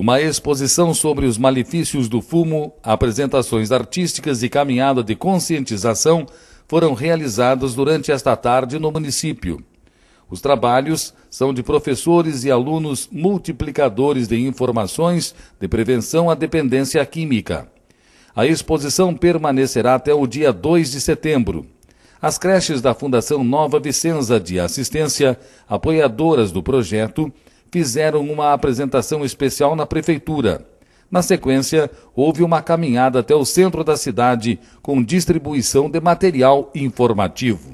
uma exposição sobre os malefícios do fumo, apresentações artísticas e caminhada de conscientização foram realizadas durante esta tarde no município. Os trabalhos são de professores e alunos multiplicadores de informações de prevenção à dependência química. A exposição permanecerá até o dia 2 de setembro. As creches da Fundação Nova Vicenza de Assistência, apoiadoras do projeto, fizeram uma apresentação especial na prefeitura. Na sequência, houve uma caminhada até o centro da cidade com distribuição de material informativo.